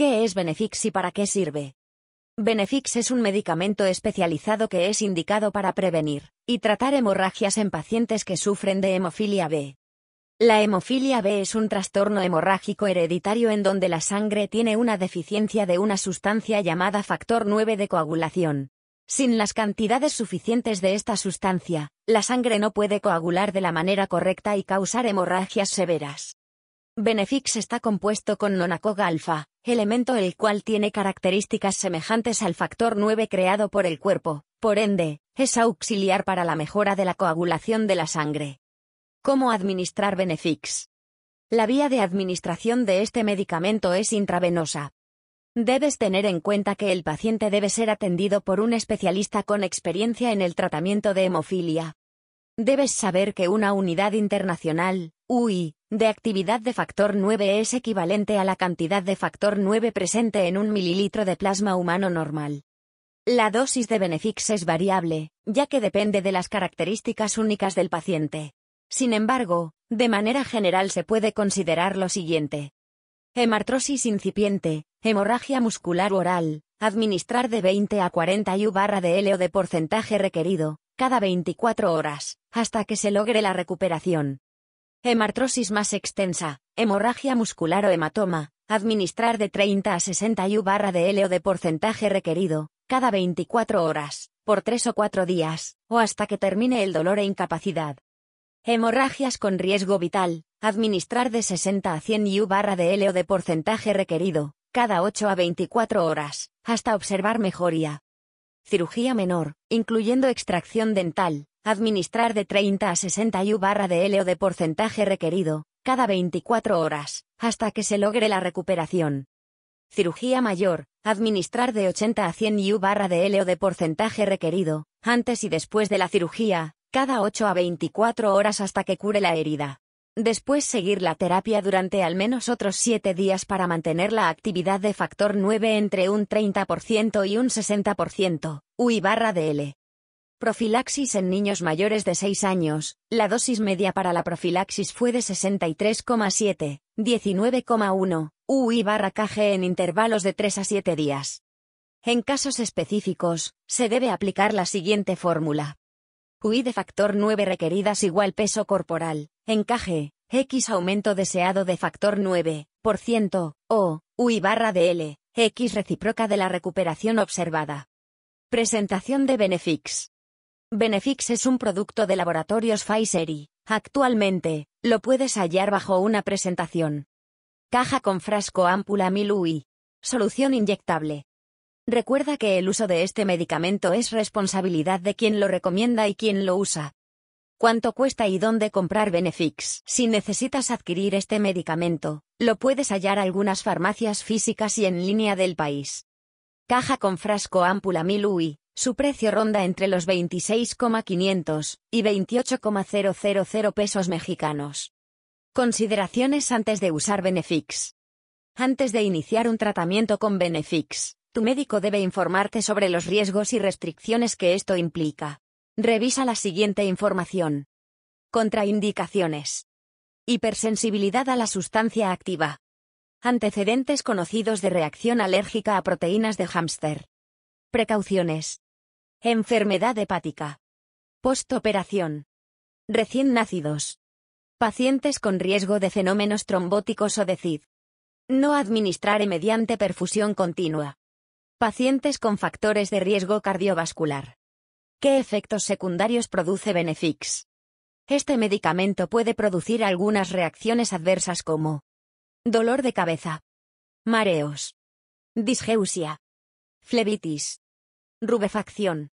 ¿Qué es Benefix y para qué sirve? Benefix es un medicamento especializado que es indicado para prevenir y tratar hemorragias en pacientes que sufren de hemofilia B. La hemofilia B es un trastorno hemorrágico hereditario en donde la sangre tiene una deficiencia de una sustancia llamada factor 9 de coagulación. Sin las cantidades suficientes de esta sustancia, la sangre no puede coagular de la manera correcta y causar hemorragias severas. Benefix está compuesto con nonacoga alfa, elemento el cual tiene características semejantes al factor 9 creado por el cuerpo, por ende, es auxiliar para la mejora de la coagulación de la sangre. ¿Cómo administrar Benefix? La vía de administración de este medicamento es intravenosa. Debes tener en cuenta que el paciente debe ser atendido por un especialista con experiencia en el tratamiento de hemofilia. Debes saber que una unidad internacional, UI, de actividad de factor 9 es equivalente a la cantidad de factor 9 presente en un mililitro de plasma humano normal. La dosis de Benefix es variable, ya que depende de las características únicas del paciente. Sin embargo, de manera general se puede considerar lo siguiente. Hemartrosis incipiente, hemorragia muscular oral, administrar de 20 a 40 U barra de L o de porcentaje requerido, cada 24 horas, hasta que se logre la recuperación. Hemartrosis más extensa, hemorragia muscular o hematoma, administrar de 30 a 60 U barra de L o de porcentaje requerido, cada 24 horas, por 3 o 4 días, o hasta que termine el dolor e incapacidad. Hemorragias con riesgo vital, administrar de 60 a 100 U barra de L o de porcentaje requerido, cada 8 a 24 horas, hasta observar mejoría. Cirugía menor, incluyendo extracción dental, Administrar de 30 a 60 U barra de L o de porcentaje requerido, cada 24 horas, hasta que se logre la recuperación. Cirugía mayor, administrar de 80 a 100 U barra de L o de porcentaje requerido, antes y después de la cirugía, cada 8 a 24 horas hasta que cure la herida. Después seguir la terapia durante al menos otros 7 días para mantener la actividad de factor 9 entre un 30% y un 60%, UI barra de L. Profilaxis en niños mayores de 6 años. La dosis media para la profilaxis fue de 63,7, 19,1, UI barra KG en intervalos de 3 a 7 días. En casos específicos, se debe aplicar la siguiente fórmula. UI de factor 9 requeridas igual peso corporal, encaje X aumento deseado de factor 9%, o UI barra DL, X recíproca de la recuperación observada. Presentación de Benefix. Benefix es un producto de laboratorios Pfizer y, actualmente, lo puedes hallar bajo una presentación. Caja con frasco Ampula milui, Solución inyectable. Recuerda que el uso de este medicamento es responsabilidad de quien lo recomienda y quien lo usa. ¿Cuánto cuesta y dónde comprar Benefix? Si necesitas adquirir este medicamento, lo puedes hallar algunas farmacias físicas y en línea del país. Caja con frasco Ampula 1000 su precio ronda entre los 26,500 y 28,000 pesos mexicanos. Consideraciones antes de usar Benefix. Antes de iniciar un tratamiento con Benefix, tu médico debe informarte sobre los riesgos y restricciones que esto implica. Revisa la siguiente información. Contraindicaciones. Hipersensibilidad a la sustancia activa. Antecedentes conocidos de reacción alérgica a proteínas de hámster. Precauciones. Enfermedad hepática. Postoperación. Recién nacidos. Pacientes con riesgo de fenómenos trombóticos o de CID. No administrar mediante perfusión continua. Pacientes con factores de riesgo cardiovascular. ¿Qué efectos secundarios produce Benefix? Este medicamento puede producir algunas reacciones adversas como dolor de cabeza, mareos, disgeusia, flebitis, rubefacción,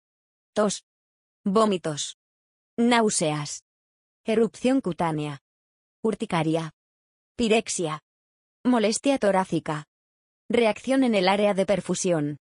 vómitos, náuseas, erupción cutánea, urticaria, pirexia, molestia torácica, reacción en el área de perfusión.